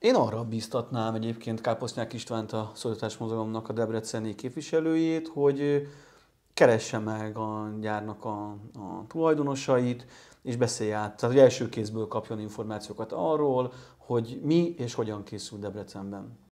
Én arra bíztatnám egyébként Káposznyák Istvánt, a Szolidatás Mozgalomnak a debreceni képviselőjét, hogy keresse meg a gyárnak a, a tulajdonosait, és beszélj át, tehát hogy első kézből kapjon információkat arról, hogy mi és hogyan készül Debrecenben.